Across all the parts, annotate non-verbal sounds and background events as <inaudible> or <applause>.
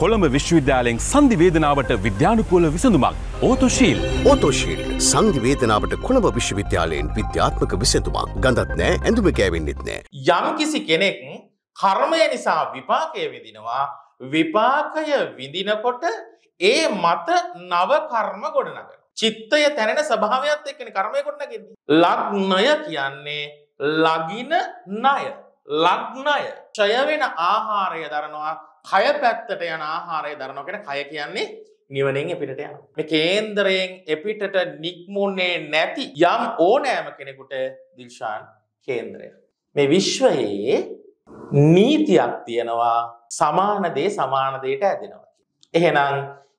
කොළඹ විශ්වවිද්‍යාලයෙන් සන්ධිවේදනාවට විද්‍යානුකූල විසඳුමක් ඕතොශීල් ඕතොශීල් සංධිවේදනාවට කොළඹ විශ්වවිද්‍යාලයෙන් විද්‍යාත්මක විසඳුමක් ගඳත් නෑ ඇඳුම කෑවෙන්නෙත් නෑ. යම්කිසි කෙනෙක් කර්මය නිසා විපාකය විදිනවා විපාකය විඳිනකොට ඒ මත නවකර්ම ගොඩනග. චිත්තය තැනෙන ස්භාවයක් එක්කන කර්මය ගොඩනගෙන්නේ. ලග්නය කියන්නේ ලගින ණය. ලග්නය ඡය වෙන ආහාරය දරනවා කය පැත්තට යන ආහාරය දරනවා කියන කය කියන්නේ නිවනෙන් එපිටට යන. මේ කේන්දරයෙන් එපිටට නික්මුන්නේ නැති යම් ඕනෑම කෙනෙකුට දිල්ෂාන් කේන්ද්‍රය. මේ විශ්වයේ නීතියක් තියෙනවා සමාන දේ සමාන දෙයට ඇදෙනවා. එහෙනම්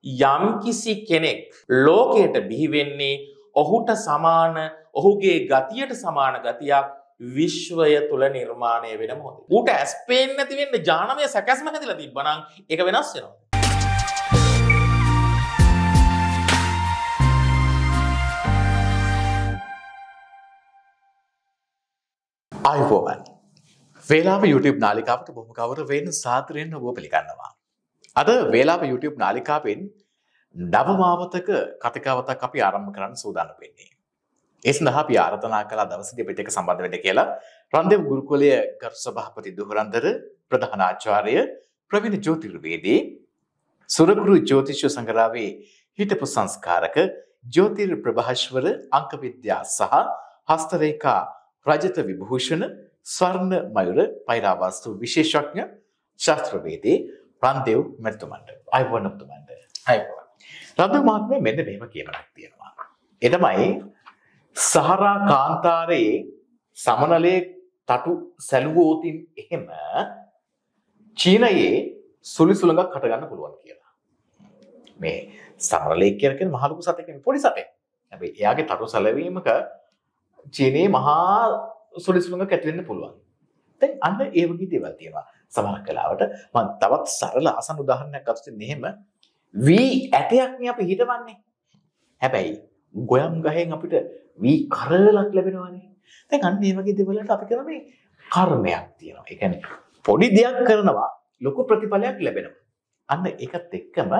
යම් කිසි කෙනෙක් ලෝකයට බිහිවෙන්නේ ඔහුට සමාන ඔහුගේ ගතියට සමාන ගතියක් විශ්වය තුළ නිර්මාණය වෙන මොද. ඌට ඇස්පේෙන් නැතිවෙන්න ජානමය සැකැස්ම හැදිල තිබ්බනං එක වෙනස් වෙනවා. අයුබෝවන් වේලාව YouTube නාලිකාවට බොහොම ගෞරවයෙන් සාදරයෙන් ඔබ පිළිගන්නවා. අද වේලාව YouTube නාලිකාවෙන් නවමාවතක කතිකාවතක් අපි ආරම්භ කරන්න සූදානම් වෙන්නේ. ඒ සඳහා අපි ආරාධනා කළ දවසේදී අපිට එක සම්බන්ධ වෙන්න කියලා රන්දේව ගුරුකුලයේ ගරු සභාපති දුහරන්දර ප්‍රධාන ආචාර්ය ප්‍රවීණ ජ්‍යොතිර්වේදී සුරගුරු ජ්‍යොතිෂ සංගරාවේ හිටපු සංස්කාරක ජ්‍යොතිර් ප්‍රභාෂ්වර අංක විද්‍යා සහ හස්තරේඛා රජත විභූෂණ ස්වර්ණ මයුර පෛරාවස්තු විශේෂඥ ශාස්ත්‍රවේදී රන්දේව් මැතිතුමන්ට අයවනතුමන්ට අයවන රන්දේව් මහත්මයා මෙන්න මෙහෙම කියනක් තියෙනවා එතමයි සහරා කාන්තාරයේ සමනලයේ තටු සැලුවෝතින් එහෙම චීනයේ සුළි සුළඟක් කටගන්න පුළුවන් කියලා. මේ සමනලයේ කියලා කියන්නේ මහ ලොකු සතෙක් නෙවෙයි පොඩි සතෙක්. හැබැයි එයාගේ තටු සැලවීමක චීනයේ මහා සුළි සුළඟක් ඇති වෙන්න පුළුවන්. දැන් අන්න ඒ වගේ දේවල් තියෙනවා. සමහර කලාවට මම තවත් සරල අසන උදාහරණයක් අතට මෙහෙම වී ඇටයක් නේ අපි හිතවන්නේ. හැබැයි ගොයම් ගහෙන් අපිට වී කරලක් ලැබෙනවානේ තැන් අන්න ඒ වගේ දෙවලට අපි කරන මේ කර්මයක් තියෙනවා. ඒ කියන්නේ පොඩි දෙයක් කරනවා ලොකු ප්‍රතිඵලයක් ලැබෙනවා. අන්න ඒකත් එක්කම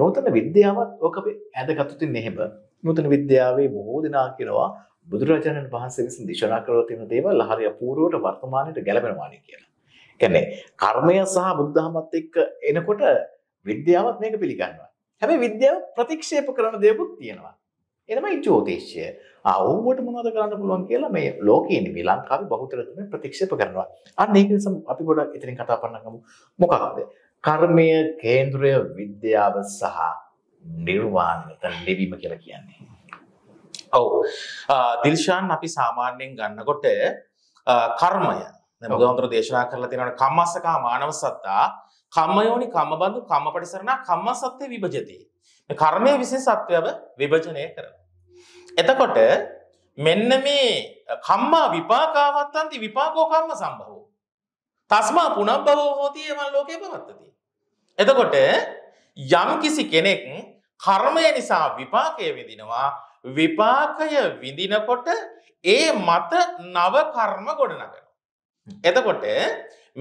නූතන විද්‍යාවත් ඕක අපි ඇදගත්තු තින් එහෙම. නූතන විද්‍යාවේ බොහෝ දෙනා කියනවා බුදුරජාණන් වහන්සේ විසින් දේශනා කරලා තියෙන දේවල් හරිය පූර්වවට වර්තමානයට ගැලපෙනවානේ කියලා. ඒ කියන්නේ කර්මය සහ බුද්ධහමත් එක්ක එනකොට විද්‍යාවත් මේක පිළිගන්නවා. හැබැයි විද්‍යාව ප්‍රතික්ෂේප කරන දේකුත් තියෙනවා. එනමයි ජ්‍යොතිෂය. ඔව්වට මොනවද කරන්න පුළුවන් කියලා මේ ලෝකයේ මේ ලංකාවේ බහුතරත්වයෙන් ප්‍රතික්ෂේප කරනවා. අන්න ඒක නිසා අපි ගොඩක් එතනින් කතා කරන්නගමු. මොකක්ද? කර්මය, කේන්ද්‍රය, විද්‍යාව සහ නිර්වාණය නැත්නම් නිවීම කියලා කියන්නේ. ඔව්. දිල්ෂාන් අපි සාමාන්‍යයෙන් ගන්නකොට කර්මය දැන් බුදුහාමුදුරු දේශනා කරලා තියෙනවානේ කම්මස්සකා මානව සත්තා කම්මයෝනි කම්මබඳු කම්මපටිසරණ කම්මසත්ත්‍ය විභජති. මේ කර්මයේ විශේෂත්වයව විභජනය කරනවා. එතකොට මෙන්න මේ කම්මා විපාකාවත්තන්ති විපාකෝ කම්ම සම්භවෝ. තස්මා පුනබ්බවෝ හෝති එවන් ලෝකේ පවත්තති. එතකොට යම් කිසි කෙනෙක් කර්මය නිසා විපාකය විදිනවා විපාකය විඳිනකොට ඒ මත නව කර්ම ගොඩනගෙන. එතකොට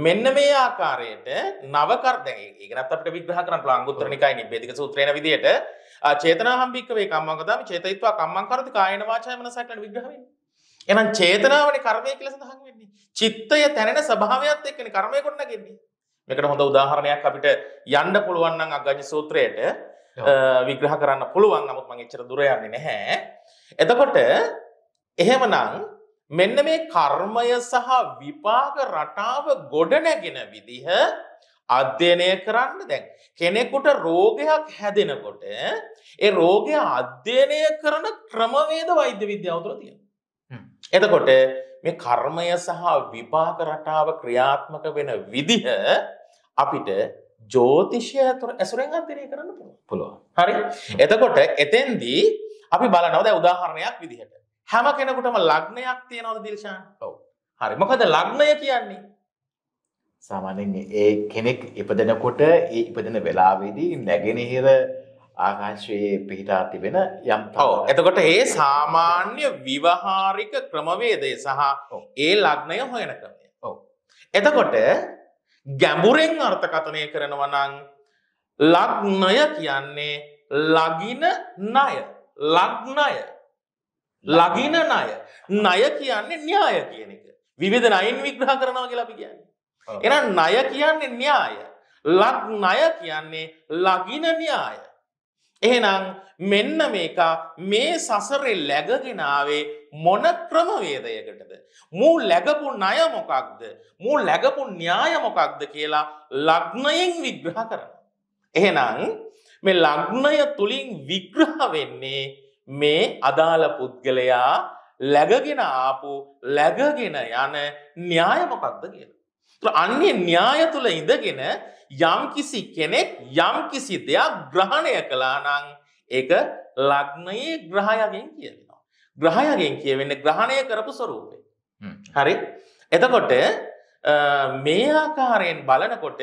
මෙන්න මේ ආකාරයට නවකර දැන් ඒකනත් අපිට විග්‍රහ කරන්න පුළුවන් අංගුත්තර නිකායේ නිබ්බේධික සූත්‍රේන විදිහට චේතනාහම්බික්ක වේ කම්මංගදාමි චේතයිත්වා කම්මං කරති කායන වාචාය මනසට විග්‍රහ වෙන්නේ. එහෙනම් චේතනාවනේ කර්මය කියලා සඳහන් වෙන්නේ. චිත්තය තැනෙන ස්වභාවයත් එක්කනේ කර්මය ගොඩනගන්නේ. මේකට හොඳ උදාහරණයක් අපිට යන්න පුළුවන් නම් අග්ගඤ්ඤ සූත්‍රයට විග්‍රහ කරන්න පුළුවන්. නමුත් මම එච්චර දුර යන්නේ නැහැ. එතකොට එහෙමනම් මෙන්න මේ කර්මය සහ විපාක රටාව ගොඩනැගෙන විදිහ අධ්‍යයනය කරන්න දැන් කෙනෙකුට රෝගයක් හැදෙනකොට ඒ රෝගය අධ්‍යයනය කරන ක්‍රමවේද වෛද්‍ය විද්‍යාව තුළ තියෙනවා. එතකොට මේ කර්මය සහ විපාක රටාව ක්‍රියාත්මක වෙන විදිහ අපිට ජෝතිෂය ඇසුරෙන් අධ්‍යයනය කරන්න පුළුවන්. හරි. එතකොට එතෙන්දී අපි බලනවා දැන් උදාහරණයක් විදිහට හැම කෙනකුටම ලග්නයක් තියෙනවද දිල්ෂාන්? ඔව්. හරි. මොකද ලග්නය කියන්නේ? සාමාන්‍යයෙන් ඒ කෙනෙක් ඉපදෙනකොට ඒ ඉපදෙන වෙලාවේදී නැගෙනහිර ආකාශයේ පිහිටා තිබෙන යම් ඔව් එතකොට ඒ සාමාන්‍ය විවහාරික ක්‍රමවේදය සහ ඒ ලග්නය හොයන ක්‍රමය. ඔව්. එතකොට ගැඹුරෙන් අර්ථකථනය කරනවා නම් ලග්නය කියන්නේ ලගින ණය. ලග්නය ලගින ණය. ණය කියන්නේ න්‍යාය කියන එක. විවිධ ණයින් විග්‍රහ කරනවා කියලා අපි කියන්නේ. එහෙනම් ණය කියන්නේ න්‍යාය. ලග් ණය කියන්නේ ලගින න්‍යාය. එහෙනම් මෙන්න මේක මේ සසරේ läගගෙන ආවේ මොන ක්‍රමවේදයකටද? මූ läගපු ණය මොකක්ද? මූ läගපු න්‍යාය මොකක්ද කියලා ලග්නයෙන් විග්‍රහ කරනවා. එහෙනම් මේ ලග්නය තුලින් විග්‍රහ වෙන්නේ මේ අදාළ පුද්ගලයා läගගෙන ආපු läගගෙන යන න්‍යාය මොකක්ද කියලා. අන්නේ න්‍යාය තුල ඉඳගෙන යම්කිසි කෙනෙක් යම්කිසි දෙයක් ග්‍රහණය කළා නම් ඒක ලග්නයේ ග්‍රහයගෙන් කියනවා. ග්‍රහයගෙන් කියවෙන්නේ ග්‍රහණය කරපු ස්වરૂපය. හරි? එතකොට මේ ආකාරයෙන් බලනකොට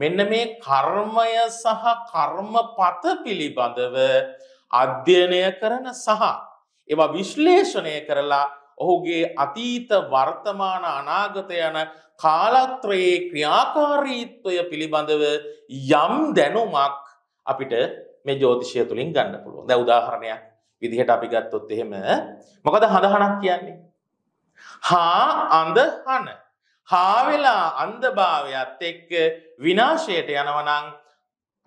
මෙන්න මේ කර්මය සහ කර්මපත පිළිබඳව අධ්‍යයනය කරන සහ ඒවා විශ්ලේෂණය කරලා ඔහුගේ අතීත වර්තමාන අනාගත යන කාලත්‍රයේ ක්‍රියාකාරීත්වය පිළිබඳව යම් දැනුමක් අපිට මේ ජෝතිෂය තුළින් ගන්න පුළුවන්. දැන් උදාහරණයක් විදිහට අපි ගත්තොත් එහෙම මොකද හඳහනක් කියන්නේ? හා අඳහන. හා වෙලා අන්ධභාවයත් එක්ක විනාශයට යනවා නම්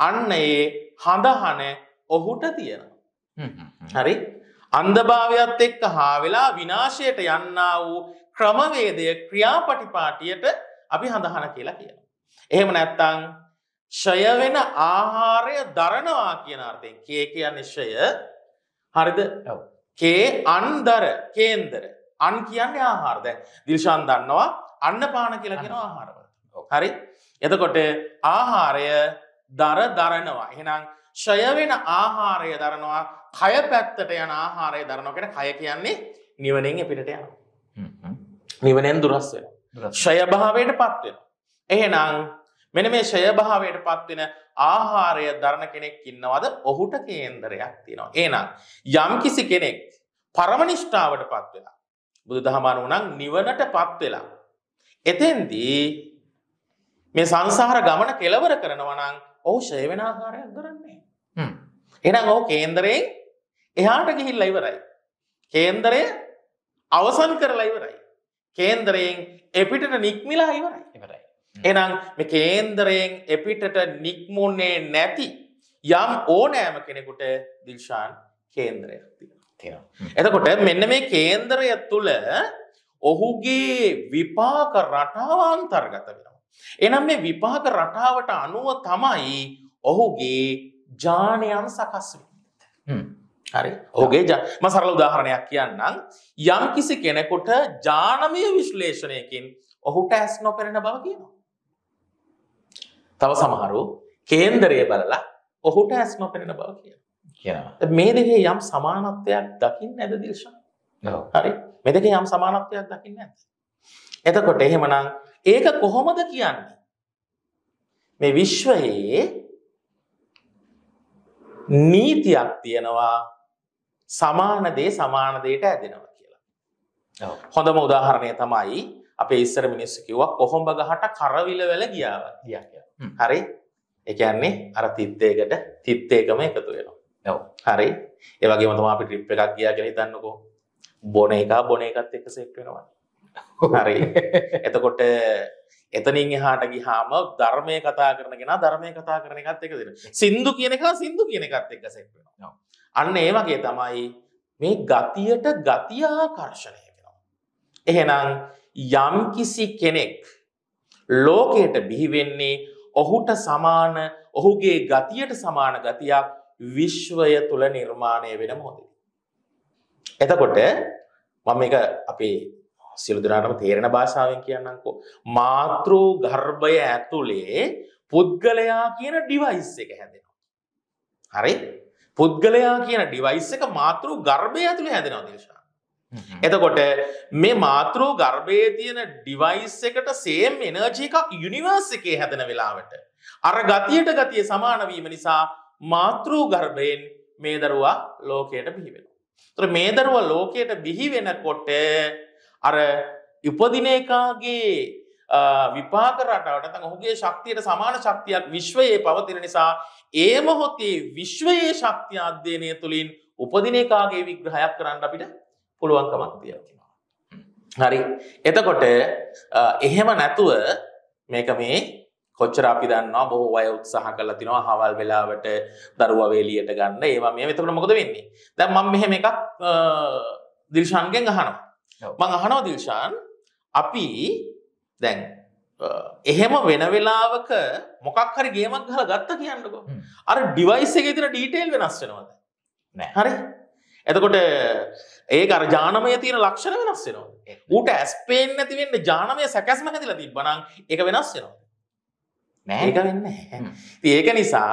අන්න ඒ හඳහන ඔහුට තියෙනවා. හරි අන්දභාවයක්ත් එක්ක හා වෙලා විනාශයට යන්නා වූ ක්‍රමවේදය ක්‍රියාපටිපාටියට අපි හඳහන කියලා කිය. එහෙම නැත්තං ෂය වෙන ආහාරය දරනවා කියන අර්ථයෙන් කේ කිය නිශ්ෂය හරිද කේ අන්දර කේන්දර අන් කියන්නේ ආහාරද දිල්ශාන් දන්නවා අන්න පාන කියලා කියෙන ආහාරව. හරි එතකොට ආහාරය දර දරනවා එහෙනම් ෂය වෙන ආහාරය දරනවා කය පැත්තට යන ආහාරය දරනෝ කෙන කය කියන්නේ නිවනෙන් එපිට යන නිවනෙන් දුරස් වෙන ශයභාවයට පත්වෙන එහෙනම් මෙන මේ ශයභාවයට පත්වෙන ආහාරය දරණ කෙනෙක් ඉන්නවද ඔහුට කේන්දරයක් තියෙනවා. ඒනම් යම් කිසි කෙනෙක් පරමනිෂ්ඨාවට පත් වෙලා බුදු දහමන උනන් නිවනට පත් වෙලා. එතෙන්දී මේ සංසාර ගමන කෙලවර කරනවා නම් ඔහු ශය වෙන ආහාරයක් දරන්නේ. එහෙනම් ඔහු කේන්දරයෙන් එහාට ගිහිල්ලා ඉවරයි. කේන්දරය අවසන් කරලා ඉවරයි. කේන්දරයෙන් එපිටට නික්මිලා ඉවරයි. ඉවරයි. එහෙනම් මේ කේන්දරයෙන් එපිටට නික්මුනේ නැති යම් ඕනෑම කෙනෙකුට දිල්ෂාන් කේන්දරයක් තියෙනවා. එතකොට මෙන්න මේ කේන්දරය තුළ ඔහුගේ විපාක රටාව අන්තර්ගත වෙනවා. එනම් මේ විපාක රටාවට අනුව තමයි ඔහුගේ ජානයන් සකස් වෙන්නේ. හරි ඔහුගේ ම සරල උදාහරණයක් කියන්නම් යම් කිසි කෙනෙකුට ජානමය විශ්ලේෂණයකින් ඔහුට ඇස් නොපෙනෙන බව කියනවා. තව සමහරු කේන්දරය බලලා ඔහුට ඇස් නොපෙනෙන බව කිය කිය මේ දෙකේ යම් සමානත්වයක් දකිින් ඇද දිර්ශ හරි මෙදක යම් සමානත්වයක් දකින්න ඇත. එතකොට එහෙමනම් ඒක කොහොමද කියන්නේ. මේ විශ්වයේ නීතියක් තියෙනවා සමාන දේ සමාන දේට ඇදෙනවා කියලා. හොඳම උදාහරණය තමයි අපේ ඉස්සර මිනිස්සු කිව්වා කොහොඹ ගහට කරවිල වැල ගියාව ගියා කියලා. හරි? ඒ කියන්නේ අර තිත්තේකට තිත්තේකම එකතු වෙනවා. ඔව්. හරි? ඒ වගේම තමයි අපි ට්‍රිප් එකක් ගියා කියලා හිතන්නකෝ. බොන එක බොන එකත් එක්ක සෙට් වෙනවා. හරි. <laughs> එතකොට එතනින් එහාට ගිහාම ධර්මය කතා කරනගෙන ධර්මය කතා කරන එකත් එක දෙන සින්දු කියන එක සින්දු කියන එකත් එක්ක සෙට් වෙනවා අන්න ඒ වගේ තමයි මේ ගතියට ගතිය ආකර්ශණය වෙනවා. එහෙනම් යම්කිසි කෙනෙක් ලෝකයට බිහිවෙන්නේ ඔහුට සමාන ඔහුගේ ගතියට සමාන ගතියක් විශ්වය තුළ නිර්මාණය වෙන මොදේ. එතකොට මම එක අපේ සිලුදුනාටම තේරෙන භාෂාවෙන් කියන්නකෝ. මාතෘ ගර්භය ඇතුළේ පුද්ගලයා කියන ඩිවයිස් එක හැදෙනවා. හරි පුද්ගලයා කියන ඩිවයිස් එක මාතෘ ගර්භය ඇතුළේ හැදෙනවා දේශා. එතකොට මේ මාතෘ ගර්භයේ තියෙන ඩිවයිස් එකට සේම් එනර්ජි එකක් යුනිවර්ස් එකේ හැදෙන වෙලාවට අර ගතියට ගතිය සමාන වීම නිසා මාතෘ ගර්භයෙන් මේ දරුවා ලෝකයට බිහි වෙනවා. ඒතර මේ දරුවා ලෝකයට බිහි වෙනකොට අර උපදින එකාගේ විපාක රටාවට නැත්නම් ඔහුගේ ශක්තියට සමාන ශක්තියක් විශ්වයේ පවතින නිසා ඒ මොහොතේ විශ්වයේ ශක්තිය අධ්‍යයනය තුළින් උපදින එකාගේ විග්‍රහයක් කරන්න අපිට පුළුවන්කමක් තියෙනවා. හරි. එතකොට එහෙම නැතුව මේක මේ කොච්චර අපි දන්නවා බොහෝ අය උත්සාහ කරලා තිනවා හවල් වෙලාවට දරුවා වේලියට ගන්න. ඒවා මේ එතකොට මොකද වෙන්නේ? දැන් මම මෙහෙම එකක් දිල්ෂාන්ගෙන් අහනවා. මම අහනවා දිල්ෂාන් අපි දැන් එහෙම වෙන වෙලාවක මොකක් හරි ගේමක් හල ගත්ත කියන්නකො අර ඩිවයිස් එක තින ඩීටේල් වෙනස් වෙනවද නෑ හරි එතකොට ඒ අර ජානමය තියෙන ලක්ෂණ වෙනස් වෙනවා ඌට ඇස්පේෙන් නැතිවෙන්න ජානමය සැකැස්ම ඇතිල තිබ්බනං එක වෙනස් වෙනවා නෑක වෙන්න ඒක නිසා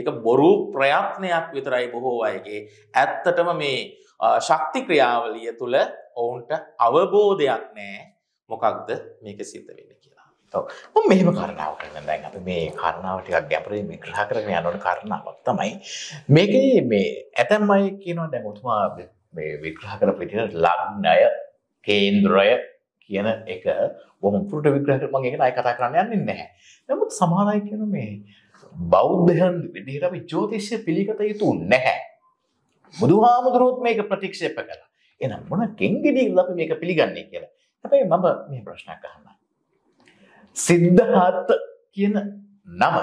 ඒ බොරු ප්‍රයත්නයක් විතරයි බොහෝ අයගේ ඇත්තටම මේ ශක්ති ක්‍රියාවලිය තුළ ඔවුන්ට අවබෝධයක් නෑ මොකක්ද මේක සිත වෙන කිය ඔව් මෙහෙම කරණාවක් කරන දැන් අපි මේ කරණාව ටිකක් ගැඹුරින් විග්‍රහ කරගෙන යනකොට කරණාවක් තමයි මේකේ මේ ඇතැම් අය කියනවා දැන් ඔතුමා මේ විග්‍රහ කරපු විදිහට ලග්නය කේන්ද්‍රය කියන එක බොහොම පුරුට විග්‍රහ කරලා මම ඒක නයි කතා කරන්න යන්නේ නැහැ. නමුත් සමහර අය කියන මේ බෞද්ධයන් විදිහට අපි ජ්‍යොතිෂය පිළිගත යුතු නැහැ. බුදුහාමුදුරුවොත් මේක ප්‍රතික්ෂේප කළා. එහෙනම් මොන කෙන්ගෙඩියද අපි මේක පිළිගන්නේ කියලා. හැබැයි මම මේ ප්‍රශ්නයක් අහන්න සිද්ධාර්ථ කියන නම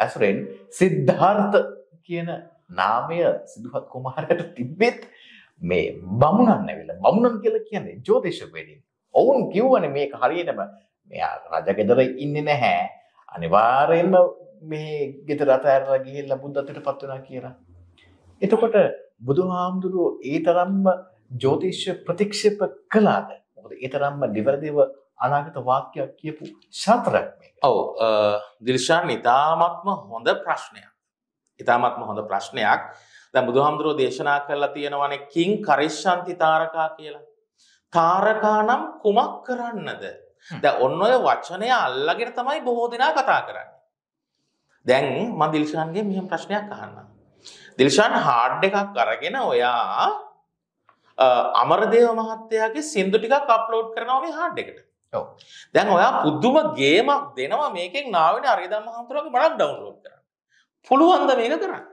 ඇසුරෙන් සිද්ධාර්ථ කියන නාමය සිදුහත් කුමාරයට තිබ්බෙත් මේ බමුණන් ඇවිල බමුණන් කියලා කියන්නේ ජෝතිෂවේදීන්. ඔවුන් කිව්වනේ මේක හරියටම මෙයා රජගෙදර ඉන්නේ නැහැ. අනිවාර්යයෙන්ම මේ ගෙදර අතහැරලා ගිහිල්ලා බුද්ධත්වයට පත් වෙනවා කියලා. එතකොට බුදුහාමුදුරුවෝ ඒ තරම්ම ජෝතිෂ ප්‍රතික්ෂේප කළාද? මොකද ඒ තරම්ම නිවැරදිව අනාගත වාක්‍යයක් කියපු ශාතරයක් මේ. ඔව් දිල්ෂාන් ඉතාමත්ම හොඳ ප්‍රශ්නයක්. ඉතාමත්ම හොඳ ප්‍රශ්නයක්. දැන් බුදුහාමුදුරෝ දේශනා කරලා තියෙනවානේ කිං කරිෂ්ඡන්ති තාරකා කියලා. තාරකා නම් කුමක් කරන්නද? දැන් ඔන්න ඔය වචනය අල්ලගෙන තමයි බොහෝ දෙනා කතා කරන්නේ. දැන් මම දිල්ෂාන්ගේ මෙහෙම ප්‍රශ්නයක් අහන්නම්. දිල්ෂාන් හાર્ඩ් එකක් අරගෙන ඔයා අමරදේව මහත්තයාගේ සින්දු ටිකක් අප්ලෝඩ් කරනවා මේ හાર્ඩ් එකට. දැන් ඔයා පුද්දුම ගේමක් දෙනවා මේකෙන් නාවෙන අරිදම්ම හමුතුරගේ බඩක් ඩවන්ලෝඩ් කරන්න පුළුවන්ද මේක කරන්න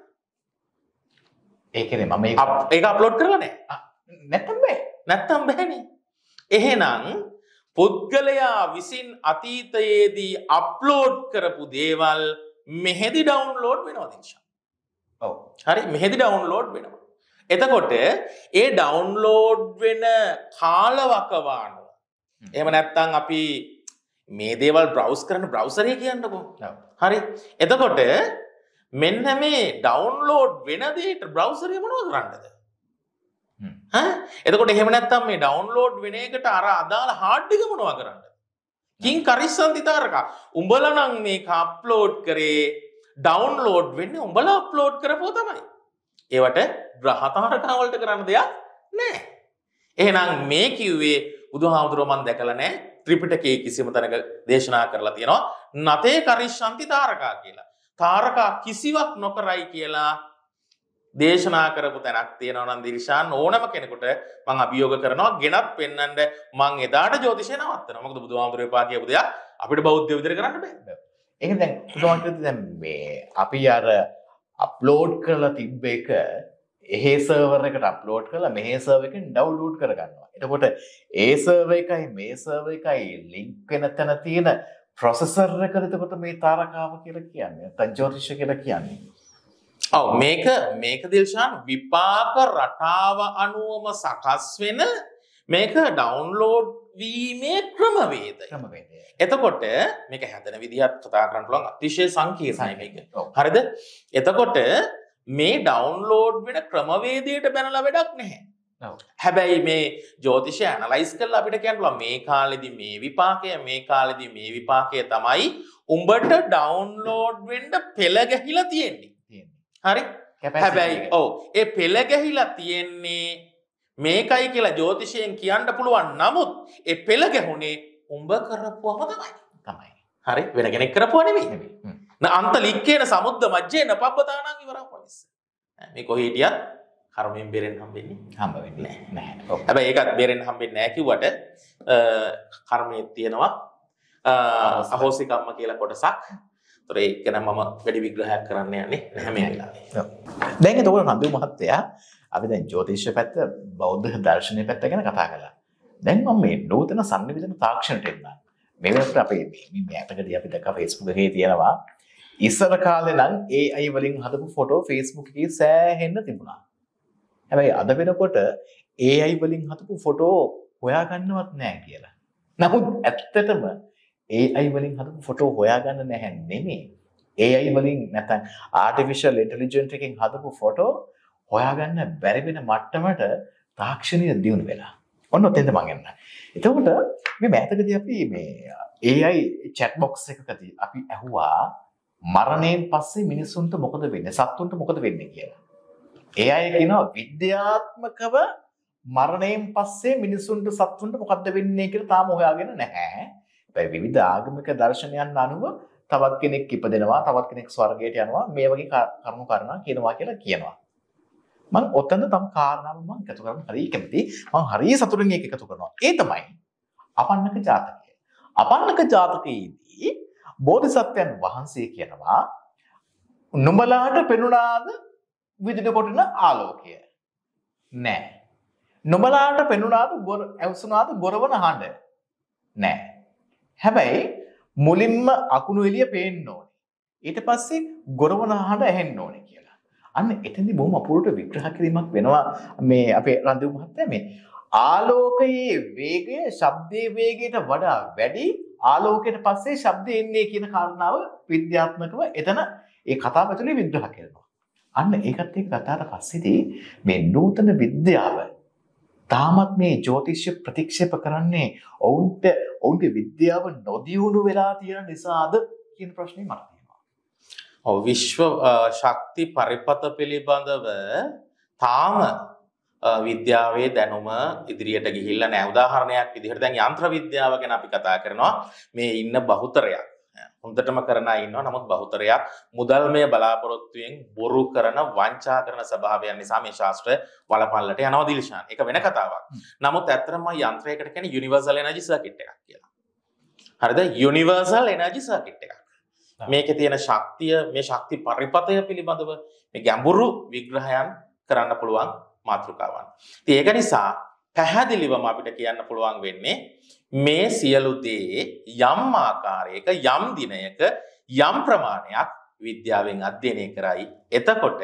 ඒකන මම ඒ අප්ලෝඩ් කරලනෑ නැත්තම් බෑ නැත්තම් බැහැනේ එහෙනම් පුද්ගලයා විසින් අතීතයේදී අප්ලෝඩ් කරපු දේවල් මෙහෙදි ඩවන්ලෝඩ් වෙනවා දිංශා හරි මෙහෙදි ඩවන්ලෝඩ් වෙනවා එතකොට ඒ ඩවන්ලෝඩ් වෙන කාලවකවානු එම නැත්තං අපි මේ දේවල් බ්‍රවස් කරන බ්‍රවසරය කියන්නකෝ හරි එතකොට මෙන්න මේ ඩවන්ලෝඩ් වෙනදට බ්‍රවසරය මනුව කරන්නද එතකොට එහෙමනැත්තම් මේ ඩවන්ලෝඩ් වෙන එකට අර අදාළ හාඩ්ඩික මනවා කරන්න කින් කරිස්සන්තිතාරක උඹලනං මේ කප්ලෝඩ් කරේ ඩවන්ලෝඩ් වෙන්න උඹල අප්ලෝඩ් කරපෝ තමයි ඒවට ග්‍රහතාරකාවලට කරන්න දෙයක් නෑ එහෙනම් මේ කිව්වේ බුදුහාමුදුරුවෝ මන් දැකලා නැහැ ත්‍රිපිටකයේ කිසිම තැනක දේශනා කරලා තියෙනවා නතේ කරිෂ්ණන්ති තාරකා කියලා. තාරකා කිසිවක් නොකරයි කියලා දේශනා කරපු තැනක් තියෙනවා නම් දිල්ෂාන් ඕනම කෙනෙකුට මම අභියෝග කරනවා ගෙනත් පෙන්වන්න මං එදාට ජ්‍යොතිෂය නවත්තනවා. මොකද බුදුහාමුදුරුවෝ එපා කියපු දෙයක් අපිට බෞද්ධ විදිහට කරන්න බෑ. ඒක දැන් බුදුහාමුදුරුවෝ දැන් මේ අපි අර අප්ලෝඩ් කරලා තිබ්බ එක එහ සර්වර එකට අප්ලෝඩ් කළ මෙහ සර්වකෙන් ඩව්ලෝඩ් කරගන්නවා එතකොට ඒ සර්ව එකයි මේ සර්ව එකයි ලිංක්වෙන තැන තියෙන ප්‍රොසෙසර් කරතකොට මේ තාරකාව කියල කියන්නේ තජෝතිෂ කියල කියන්නේ ඔව මේක මේක දිල්ශාන් විපාක රටාව අනුවම සකස් වෙන මේක ඩවන්ලෝඩ් වීමේ ක්‍රමවේද එතකොට මේක හැදන විදිහත් කතා කරටලොන් අතිශය සංකීසයක හරිද එතකොට මේ ඩවන්ලෝඩ් වෙන ක්‍රමවේදයට බැනල වැඩක් නැහැ හැබැයි මේ ජෝතිෂය ඇනලයිස් කල් අපිට කැන්ටල මේ කාලෙදි මේ විපාකය මේ කාලෙදි මේ විපාකය තමයි උඹට ඩවන්ලෝඩ් වෙන්ඩ පෙළගැහිලා තියෙන්නේ හරි හැබැයි ඕ ඒ පෙළගැහිලා තියෙන්නේ මේකයි කියලා ජෝතිෂයෙන් කියන්න පුළුවන් නමුත් ඒ පෙළගැහුණේ උඹ කරපුහම තමයි තමයි හරි වෙනගෙනෙක් කරපුවනවෙ අන්ත ලික්කේන සමුද්ද මජ්‍යයන පබ්බතාන මේ කොහහිටියත් කරමින් බෙරෙන් හම්බෙන්නේ හම්බවෙන්න නැහැ ඇබ ඒකත් බෙරෙන් හම්බෙන් නෑකිවට කර්මය තියෙනවා අහෝසිකම්ම කියලා කොටසක් තොරේ ගැන මම වැඩි විග්‍රහයක් කරන්න යන්නේ නැහැම වෙලා දැන් තෝර හඳු මහත්තයා අපි දැන් ජෝතිශ්‍ය පැත්ත බෞද්ධ දර්ශනය පැත්ත ගැන කතා කලා දැන් මම මේ නූතන සංවිධන තාක්ෂණයට එන්න මේ වෙනකොට අපේ මේ ඇපකට අපි දැක්ක Facebook එකේ තියෙනවා ඉස්සර කාලෙ නම් ඒ අයි වලින් හදපු ෆොටෝ ෆේස්බුක් එකේ සෑහෙන්න තිබුණා. හැබැයි අද වෙනකොට ඒ අයි වලින් හදපු ෆොටෝ හොයාගන්නවත් නෑ කියලා. නමුත් ඇත්තටම ඒ අයි වලින් හදපු ෆොටෝ හොයාගන්න නැහැ නෙමෙයි. ඒ අයි වලින් නැත්නම් ආටිෆිෂල් ඉන්ටෙලිජන්ට් එකෙන් හදපු ෆොටෝ හොයාගන්න බැරි වෙන මට්ටමට තාක්ෂණය දියුණු වෙලා. ඔන්න ඔතෙන්ද මම එන්න. එතකොට මේ මෑතකදී අපි මේ AI chat box එකකදී අපි ඇහුවා මරණයෙන් පස්සේ මිනිස්සුන්ට මොකද වෙන්නේ සත්තුන්ට මොකද වෙන්නේ කියලා. ඒ අය කියනවා විද්‍යාත්මකව මරණයෙන් පස්සේ මිනිසුන්ට සත්තුන්ට මොකක්ද වෙන්නේ කියලා තාම හොයාගෙන නැහැ. හැබැයි විවිධ ආගමික දර්ශනයන් අනුව තවත් කෙනෙක් ඉපදෙනවා, තවත් කෙනෙක් ස්වර්ගයට යනවා, මේ වගේ කරුණු කරනවා කියනවා කියලා කියනවා. මම ඔතන තම කාරණාව මම එකතු කරන්න හරි කැමතියි. මම හරි සතුටින් ඒක එකතු කරනවා. ඒ තමයි අපන්නක ජාතකය. අපන්නක ජාතකයේදී බෝධිසත්වයන් වහන්සේ කියනවා නුඹලාට පෙනුණාද විදුලි කොටන ආලෝකය නෑ නුඹලාට පෙනුණාද ගොර ඇවසුනාද ගොරවන හඬ නෑ හැබැයි මුලින්ම අකුණු එළිය පේන්න ඕනේ ඊට පස්සේ ගොරවන හඬ ඇහෙන්න ඕනේ කියලා අන්න එතෙන්දී බොහොම අපූර්ව විග්‍රහ කිරීමක් වෙනවා මේ අපේ රන්දු මහත්තයා මේ ආලෝකයේ වේගය ශබ්දයේ වේගයට වඩා වැඩි ආලෝකයට පස්සේ ශබ්දය එන්නේ කියන කාරණාව විද්‍යාත්මකව එතන ඒ කතාව ඇතුලේ විග්‍රහ කරනවා. අන්න ඒකත් එක්ක කතාවට පස්සේදී මේ නූතන විද්‍යාව තාමත් මේ ජ්‍යොතිෂ්‍ය ප්‍රතික්ෂේප කරන්නේ ඔවුන්ට ඔවුන්ගේ විද්‍යාව නොදියුණු වෙලා තියෙන නිසාද කියන ප්‍රශ්නේ මට තියෙනවා. ඔව් විශ්ව ශක්ති පරිපත පිළිබඳව තාම විද්‍යාවේ දැනුම ඉදිරියට ගිහිල්ලා නෑ උදාහරණයක් විදිහට දැන් යන්ත්‍ර විද්‍යාව ගැන අපි කතා කරනවා මේ ඉන්න බහුතරයක් හොඳටම කරන අය ඉන්නවා නමුත් බහුතරයක් මුදල්මය බලාපොරොත්තුෙන් බොරු කරන වංචා කරන ස්වභාවයන් නිසා මේ ශාස්ත්‍රය වලපල්ලට යනවා දිල්ෂාන් ඒක වෙන කතාවක් නමුත් ඇත්තටම යන්ත්‍රයකට කියන්නේ යුනිවර්සල් එනර්ජි සර්කිට් එකක් කියලා හරිද යුනිවර්සල් එනර්ජි සර්කිට් එකක් මේකේ තියෙන ශක්තිය මේ ශක්ති පරිපතය පිළිබඳව මේ ගැඹුරු විග්‍රහයන් කරන්න පුළුවන් මාතෘකාවන්. ඉතින් ඒක නිසා පැහැදිලිවම අපිට කියන්න පුළුවන් වෙන්නේ මේ සියලු දේ යම් ආකාරයක යම් දිනයක යම් ප්‍රමාණයක් විද්‍යාවෙන් අධ්‍යයනය කරයි. එතකොට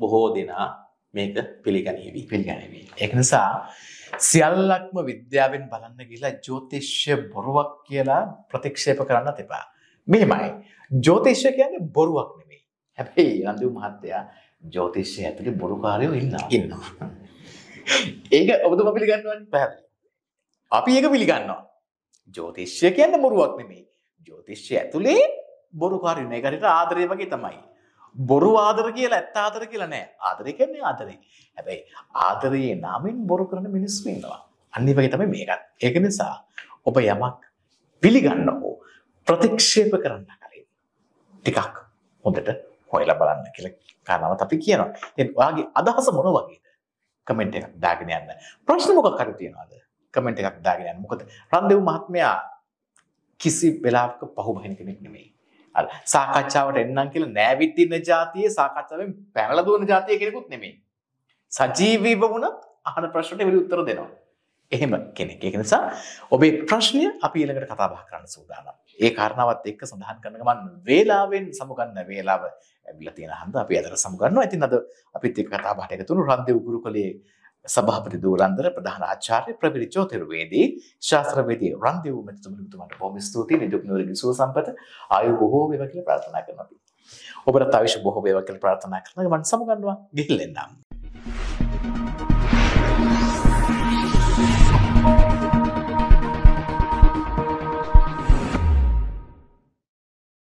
බොහෝ දෙනා මේක පිළිගනීවී පිළිගනවී. ඒක නිසා සියල්ලක්ම විද්‍යාවෙන් බලන්න කියලා ජෝතිශ්‍ය බොරුවක් කියලා ප්‍රතික්ෂේප කරන්න තිබා. මෙහෙමයි. ජෝතිශ්‍ය කියන්නේ බොරුවක් නෙමෙයි. හැබැයි රන්දිව් මහත්තයා ජෝතිෂය ඇතුළේ බොරුකාරයෝ ඉන්නවා. ඉන්නවා. ඒක ඔබතුමා පිළිගන්නවනේ පැහැදිලි. අපි ඒක පිළිගන්නවා. ජෝතිෂය කියන්නේ බොරුවක් නෙමෙයි. ජෝතිෂය ඇතුළේ බොරුකාරයෝ නේ. ඒකට ආදරය වගේ තමයි. බොරු ආදර කියලා ඇත්ත ආදර කියලා නෑ. ආදරය කියන්නේ ආදරේ. හැබැයි ආදරයේ නාමෙන් බොරු කරන මිනිස්සු ඉන්නවා. අනිත් වගේ තමයි මේකත්. ඒක නිසා ඔබ යමක් පිළිගන්න හෝ ප්‍රතික්ෂේප කරන්න කලින් ටිකක් හොඳට හොයලා බලන්න කියලා කාරණාවත් අපි කියනවා. ඉතින් ඔයාගේ අදහස මොන වගේද? කමෙන්ට් එකක් දාගෙන යන්න. ප්‍රශ්න මොකක් හරි තියනවද? කමෙන්ට් එකක් දාගෙන යන්න. මොකද රන්දෙව් මහත්මයා කිසි වෙලාවක පහුබහින කෙනෙක් නෙමෙයි. අර සාකච්ඡාවට එන්නම් කියලා නෑවිදින જાතියේ සාකච්ඡාවෙන් පැනලා දුවන જાතිය කෙනෙකුත් නෙමෙයි. සජීවීව වුණත් අහන ප්‍රශ්නට එවිලි උත්තර දෙනවා. එහෙම කෙනෙක්. ඒක නිසා ඔබේ ප්‍රශ්නය අපි ඊළඟට කතා බහ කරන්න සූදානම්. ඒ කාරණාවත් එක්ක සඳහන් කරන ගමන් වේලාවෙන් සමුගන්න වේලාව ඇබිල තියෙන හන්ද අපි අදර සමුගන්නවා ඇතින් අද අපිත් එක්ක කතා බහට එකතුණු රන්දේව් ගුරුකුලේ සභාපති දූරන්දර ප්‍රධාන ආචාර්ය ප්‍රවීණ ජෝතිර්වේදී ශාස්ත්‍රවේදී රන්දේව් මෙතුමනට බොහොම ස්තුතියි මේ දුක් නිරෝගී සුව සම්පත ආයු බොහෝ වේවා කියලා ප්‍රාර්ථනා කරනවා අපි. ඔබට ආයුෂ බොහෝ වේවා කියලා ප්‍රාර්ථනා කරනවා මම සමුගන්නවා ගිහිල්ලා එන්නම්.